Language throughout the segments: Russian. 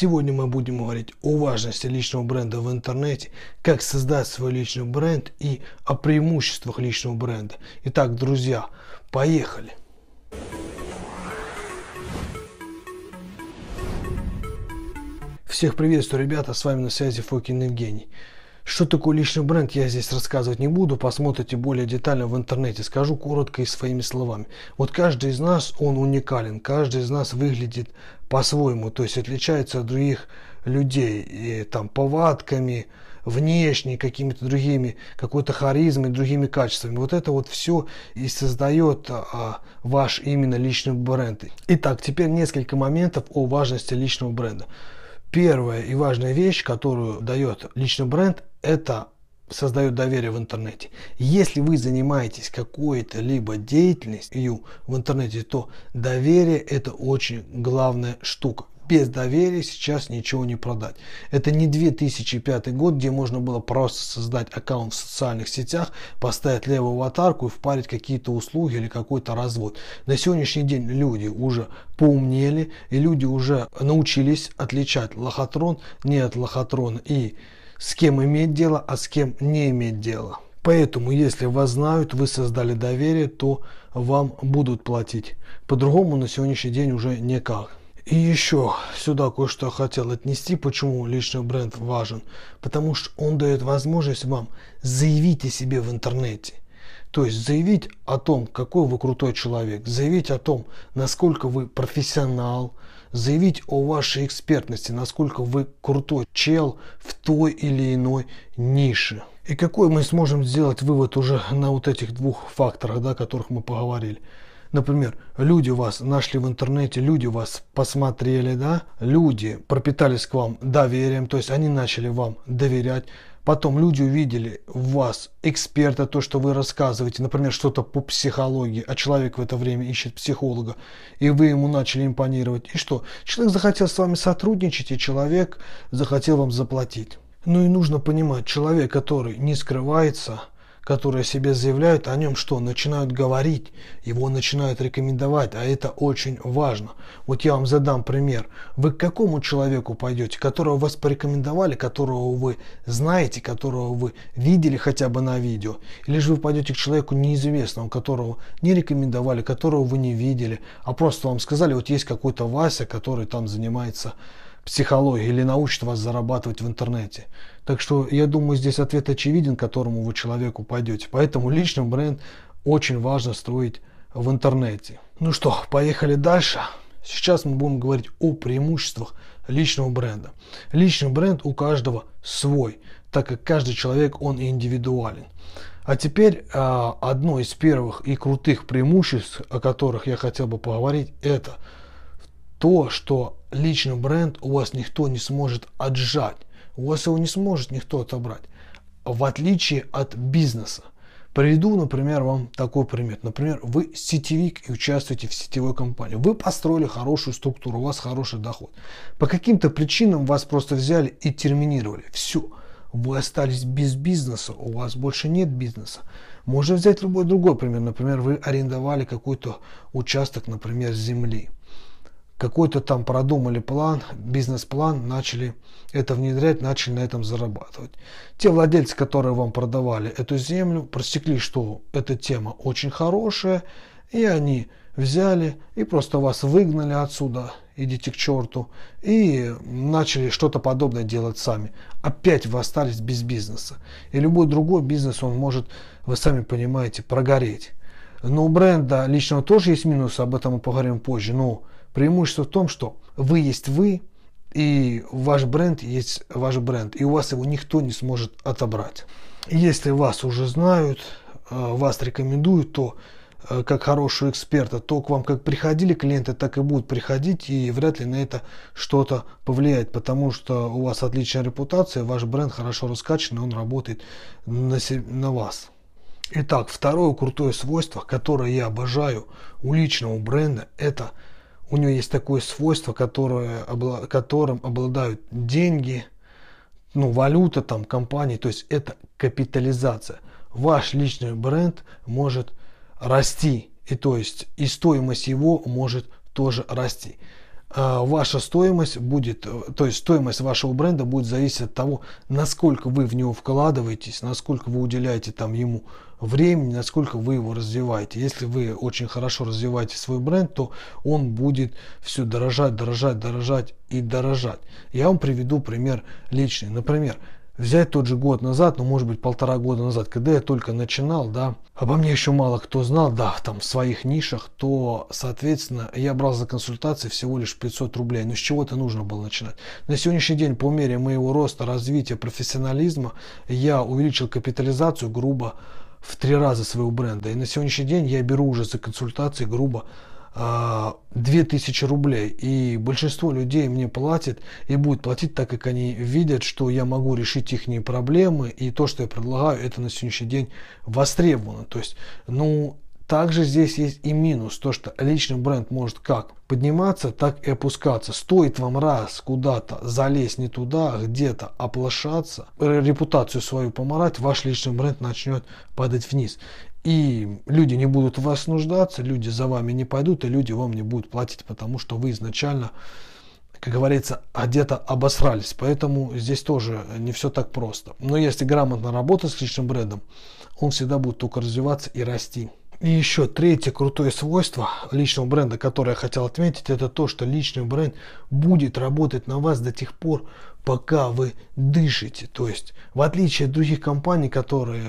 Сегодня мы будем говорить о важности личного бренда в интернете, как создать свой личный бренд и о преимуществах личного бренда. Итак, друзья, поехали! Всех приветствую, ребята, с вами на связи Фокин Евгений. Что такое личный бренд, я здесь рассказывать не буду, посмотрите более детально в интернете, скажу коротко и своими словами. Вот каждый из нас, он уникален, каждый из нас выглядит по-своему, то есть отличается от других людей, и, там, повадками, внешней какими-то другими, какой-то харизмой, другими качествами. Вот это вот все и создает а, ваш именно личный бренд. Итак, теперь несколько моментов о важности личного бренда. Первая и важная вещь, которую дает личный бренд, это создает доверие в интернете. Если вы занимаетесь какой-то либо деятельностью в интернете, то доверие это очень главная штука. Без доверия сейчас ничего не продать. Это не 2005 год, где можно было просто создать аккаунт в социальных сетях, поставить левую аватарку и впарить какие-то услуги или какой-то развод. На сегодняшний день люди уже поумнели и люди уже научились отличать лохотрон не от лохотрона и с кем иметь дело, а с кем не иметь дело. Поэтому, если вас знают, вы создали доверие, то вам будут платить. По-другому на сегодняшний день уже никак. И еще сюда кое-что хотел отнести, почему личный бренд важен. Потому что он дает возможность вам заявить о себе в интернете – то есть заявить о том, какой вы крутой человек, заявить о том, насколько вы профессионал, заявить о вашей экспертности, насколько вы крутой чел в той или иной нише. И какой мы сможем сделать вывод уже на вот этих двух факторах, да, о которых мы поговорили. Например, люди вас нашли в интернете, люди вас посмотрели, да, люди пропитались к вам доверием, то есть они начали вам доверять, Потом люди увидели в вас эксперта, то, что вы рассказываете, например, что-то по психологии, а человек в это время ищет психолога, и вы ему начали импонировать. И что? Человек захотел с вами сотрудничать, и человек захотел вам заплатить. Ну и нужно понимать, человек, который не скрывается – которые себе заявляют о нем, что начинают говорить, его начинают рекомендовать, а это очень важно. Вот я вам задам пример. Вы к какому человеку пойдете, которого вас порекомендовали, которого вы знаете, которого вы видели хотя бы на видео? Или же вы пойдете к человеку неизвестному, которого не рекомендовали, которого вы не видели, а просто вам сказали, вот есть какой-то Вася, который там занимается психологией или научит вас зарабатывать в интернете. Так что я думаю, здесь ответ очевиден, к которому вы человеку пойдете. Поэтому личный бренд очень важно строить в интернете. Ну что, поехали дальше. Сейчас мы будем говорить о преимуществах личного бренда. Личный бренд у каждого свой, так как каждый человек он индивидуален. А теперь а, одно из первых и крутых преимуществ, о которых я хотел бы поговорить, это то, что личный бренд у вас никто не сможет отжать у вас его не сможет никто отобрать, в отличие от бизнеса. Приведу, например, вам такой пример. Например, вы сетевик и участвуете в сетевой компании. Вы построили хорошую структуру, у вас хороший доход. По каким-то причинам вас просто взяли и терминировали. Все. Вы остались без бизнеса, у вас больше нет бизнеса. Можно взять любой другой пример. Например, вы арендовали какой-то участок, например, земли какой-то там продумали план, бизнес-план, начали это внедрять, начали на этом зарабатывать. Те владельцы, которые вам продавали эту землю, просекли, что эта тема очень хорошая, и они взяли и просто вас выгнали отсюда, идите к черту, и начали что-то подобное делать сами. Опять вы остались без бизнеса. И любой другой бизнес, он может, вы сами понимаете, прогореть. Но у бренда личного тоже есть минусы, об этом мы поговорим позже. Но Преимущество в том, что вы есть вы, и ваш бренд есть ваш бренд, и у вас его никто не сможет отобрать. Если вас уже знают, э, вас рекомендуют, то э, как хорошего эксперта, то к вам как приходили клиенты, так и будут приходить, и вряд ли на это что-то повлияет, потому что у вас отличная репутация, ваш бренд хорошо раскачан, и он работает на, на вас. Итак, второе крутое свойство, которое я обожаю у личного бренда, это – у него есть такое свойство, которое, которым обладают деньги, ну, валюта там компании, то есть это капитализация. Ваш личный бренд может расти, и то есть и стоимость его может тоже расти. А, ваша стоимость будет, то есть стоимость вашего бренда будет зависеть от того, насколько вы в него вкладываетесь, насколько вы уделяете там ему времени, насколько вы его развиваете. Если вы очень хорошо развиваете свой бренд, то он будет все дорожать, дорожать, дорожать и дорожать. Я вам приведу пример личный. Например, Взять тот же год назад, ну может быть полтора года назад, когда я только начинал, да, обо мне еще мало кто знал, да, там в своих нишах, то, соответственно, я брал за консультации всего лишь 500 рублей. Но с чего-то нужно было начинать. На сегодняшний день, по мере моего роста, развития, профессионализма, я увеличил капитализацию грубо в три раза своего бренда. И на сегодняшний день я беру уже за консультации грубо 2000 а, рублей, и большинство людей мне платит и будет платить, так как они видят, что я могу решить их проблемы, и то, что я предлагаю, это на сегодняшний день востребовано. То есть, ну, также здесь есть и минус, то что личный бренд может как подниматься, так и опускаться. Стоит вам раз куда-то залезть не туда, а где-то оплошаться, репутацию свою поморать, ваш личный бренд начнет падать вниз и люди не будут в вас нуждаться, люди за вами не пойдут, и люди вам не будут платить, потому что вы изначально, как говорится, где-то обосрались. Поэтому здесь тоже не все так просто. Но если грамотно работать с личным брендом, он всегда будет только развиваться и расти. И еще третье крутое свойство личного бренда, которое я хотел отметить, это то, что личный бренд будет работать на вас до тех пор, пока вы дышите. То есть, в отличие от других компаний, которые,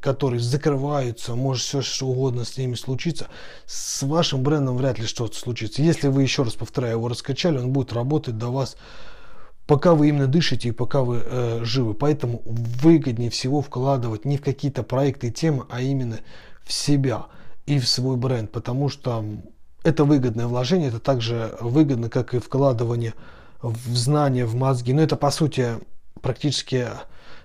которые закрываются, может все что угодно с ними случиться, с вашим брендом вряд ли что-то случится. Если вы, еще раз повторяю, его раскачали, он будет работать до вас пока вы именно дышите и пока вы э, живы. Поэтому выгоднее всего вкладывать не в какие-то проекты и темы, а именно в себя и в свой бренд, потому что это выгодное вложение, это также выгодно, как и вкладывание в знания, в мозги. Но это, по сути, практически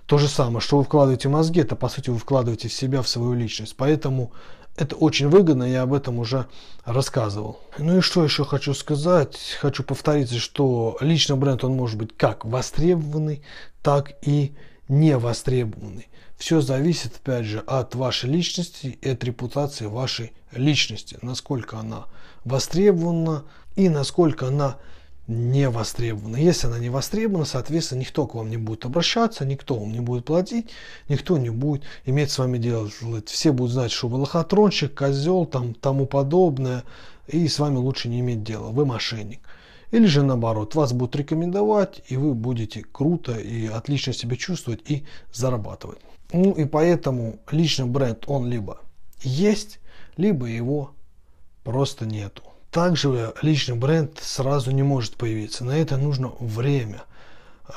то же самое, что вы вкладываете в мозги, это, по сути, вы вкладываете в себя, в свою личность. Поэтому это очень выгодно, я об этом уже рассказывал. Ну и что еще хочу сказать? Хочу повториться, что личный бренд, он может быть как востребованный, так и не востребованы. Все зависит, опять же, от вашей личности и от репутации вашей личности, насколько она востребована и насколько она не востребована. Если она не востребована, соответственно, никто к вам не будет обращаться, никто вам не будет платить, никто не будет иметь с вами дело. Все будут знать, что вы лохотронщик, козел, там, тому подобное, и с вами лучше не иметь дела, вы мошенник. Или же наоборот, вас будут рекомендовать, и вы будете круто и отлично себя чувствовать и зарабатывать. Ну и поэтому личный бренд, он либо есть, либо его просто нету. Также личный бренд сразу не может появиться. На это нужно время.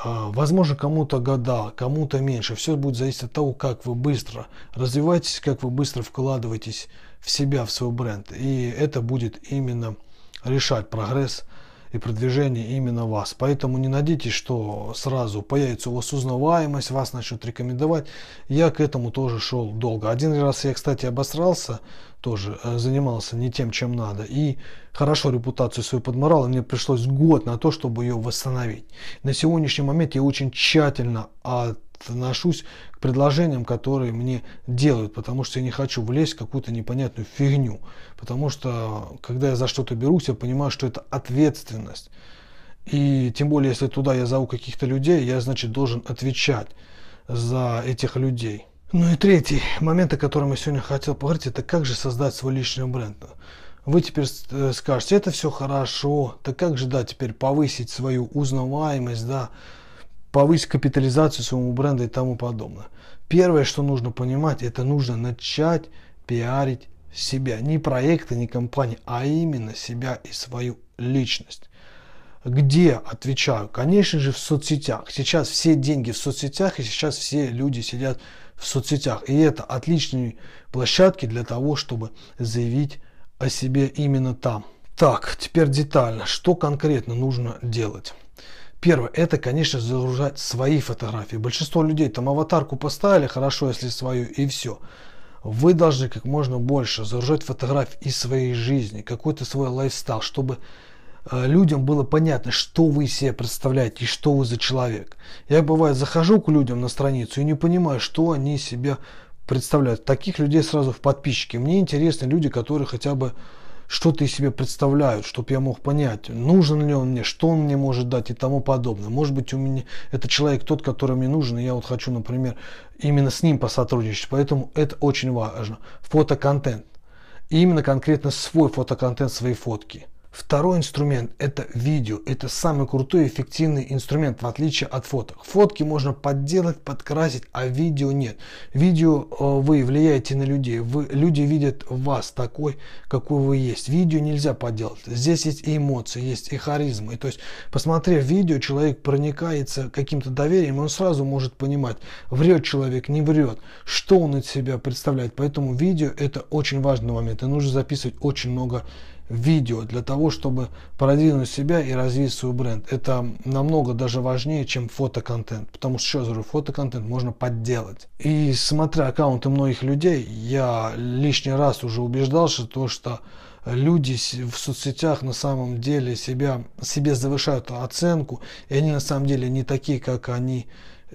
А, возможно, кому-то года, кому-то меньше. Все будет зависеть от того, как вы быстро развиваетесь, как вы быстро вкладываетесь в себя, в свой бренд. И это будет именно решать прогресс и продвижение именно вас. Поэтому не надейтесь, что сразу появится у вас узнаваемость, вас начнут рекомендовать. Я к этому тоже шел долго. Один раз я, кстати, обосрался, тоже э, занимался не тем, чем надо. И хорошо репутацию свою подморал, и мне пришлось год на то, чтобы ее восстановить. На сегодняшний момент я очень тщательно от отношусь к предложениям, которые мне делают, потому что я не хочу влезть в какую-то непонятную фигню. Потому что, когда я за что-то берусь, я понимаю, что это ответственность. И тем более, если туда я зову каких-то людей, я, значит, должен отвечать за этих людей. Ну и третий момент, о котором я сегодня хотел поговорить, это как же создать свой личный бренд. Вы теперь э, скажете, это все хорошо, так как же, да, теперь повысить свою узнаваемость, да, повысить капитализацию своему бренда и тому подобное. Первое, что нужно понимать, это нужно начать пиарить себя. Не проекты, не компании, а именно себя и свою личность. Где отвечаю? Конечно же, в соцсетях. Сейчас все деньги в соцсетях, и сейчас все люди сидят в соцсетях. И это отличные площадки для того, чтобы заявить о себе именно там. Так, теперь детально, что конкретно нужно делать. Первое, это, конечно, загружать свои фотографии. Большинство людей там аватарку поставили, хорошо, если свою, и все. Вы должны как можно больше загружать фотографии из своей жизни, какой-то свой лайфстайл, чтобы э, людям было понятно, что вы себе представляете и что вы за человек. Я бывает захожу к людям на страницу и не понимаю, что они себе представляют. Таких людей сразу в подписчики. Мне интересны люди, которые хотя бы что-то из себя представляют, чтобы я мог понять, нужен ли он мне, что он мне может дать и тому подобное. Может быть, у меня это человек тот, который мне нужен, и я вот хочу, например, именно с ним посотрудничать. Поэтому это очень важно. Фотоконтент. И именно конкретно свой фотоконтент, свои фотки. Второй инструмент – это видео. Это самый крутой и эффективный инструмент, в отличие от фоток. Фотки можно подделать, подкрасить, а видео нет. Видео э, вы влияете на людей. Вы, люди видят вас такой, какой вы есть. Видео нельзя подделать. Здесь есть и эмоции, есть и харизма. И то есть, посмотрев видео, человек проникается каким-то доверием, он сразу может понимать, врет человек, не врет, что он из себя представляет. Поэтому видео – это очень важный момент, и нужно записывать очень много видео для того, чтобы продвинуть себя и развить свой бренд. Это намного даже важнее, чем фотоконтент, потому что, еще раз фотоконтент можно подделать. И смотря аккаунты многих людей, я лишний раз уже убеждался, то, что люди в соцсетях на самом деле себя, себе завышают оценку, и они на самом деле не такие, как они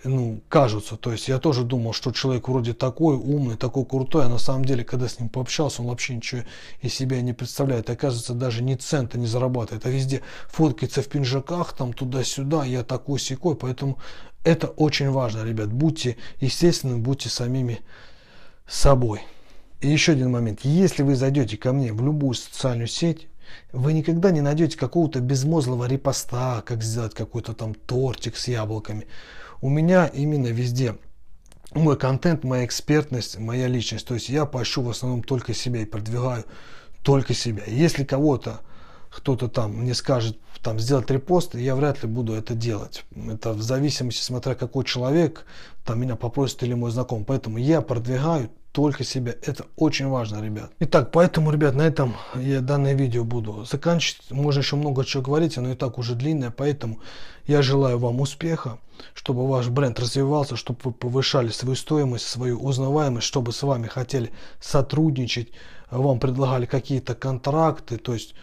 ну, кажутся. То есть я тоже думал, что человек вроде такой умный, такой крутой, а на самом деле, когда с ним пообщался, он вообще ничего из себя не представляет. И, оказывается, даже ни цента не зарабатывает, а везде фоткается в пинжаках, там туда-сюда, я такой секой. Поэтому это очень важно, ребят. Будьте естественными, будьте самими собой. И еще один момент. Если вы зайдете ко мне в любую социальную сеть, вы никогда не найдете какого-то безмозлого репоста, как сделать какой-то там тортик с яблоками. У меня именно везде мой контент, моя экспертность, моя личность. То есть я поощу в основном только себя и продвигаю только себя. Если кого-то кто-то там мне скажет там сделать репост, я вряд ли буду это делать. Это в зависимости, смотря какой человек там меня попросит или мой знаком. Поэтому я продвигаю только себя. Это очень важно, ребят. Итак, поэтому, ребят, на этом я данное видео буду заканчивать. Можно еще много чего говорить, оно и так уже длинное, поэтому я желаю вам успеха, чтобы ваш бренд развивался, чтобы вы повышали свою стоимость, свою узнаваемость, чтобы с вами хотели сотрудничать, вам предлагали какие-то контракты, то есть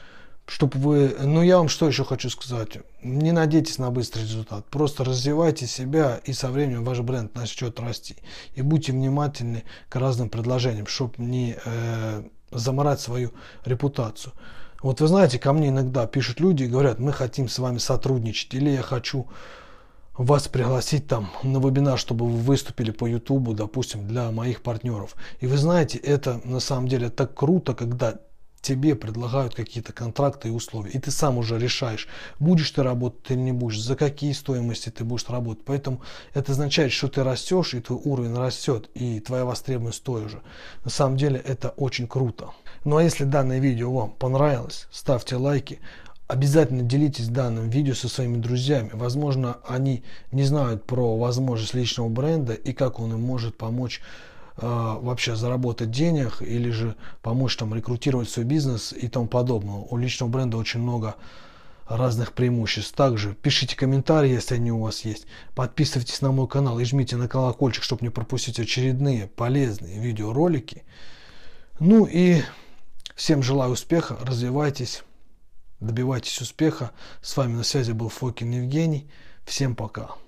чтобы вы... Ну, я вам что еще хочу сказать. Не надейтесь на быстрый результат. Просто развивайте себя, и со временем ваш бренд начнет расти. И будьте внимательны к разным предложениям, чтобы не э, заморать свою репутацию. Вот вы знаете, ко мне иногда пишут люди и говорят, мы хотим с вами сотрудничать, или я хочу вас пригласить там на вебинар, чтобы вы выступили по Ютубу, допустим, для моих партнеров. И вы знаете, это на самом деле так круто, когда тебе предлагают какие-то контракты и условия. И ты сам уже решаешь, будешь ты работать или не будешь, за какие стоимости ты будешь работать. Поэтому это означает, что ты растешь, и твой уровень растет, и твоя востребованность тоже. На самом деле это очень круто. Ну а если данное видео вам понравилось, ставьте лайки. Обязательно делитесь данным видео со своими друзьями. Возможно, они не знают про возможность личного бренда и как он им может помочь Э, вообще заработать денег или же помочь там рекрутировать свой бизнес и тому подобное. У личного бренда очень много разных преимуществ. Также пишите комментарии, если они у вас есть. Подписывайтесь на мой канал и жмите на колокольчик, чтобы не пропустить очередные полезные видеоролики. Ну и всем желаю успеха, развивайтесь, добивайтесь успеха. С вами на связи был Фокин Евгений. Всем пока.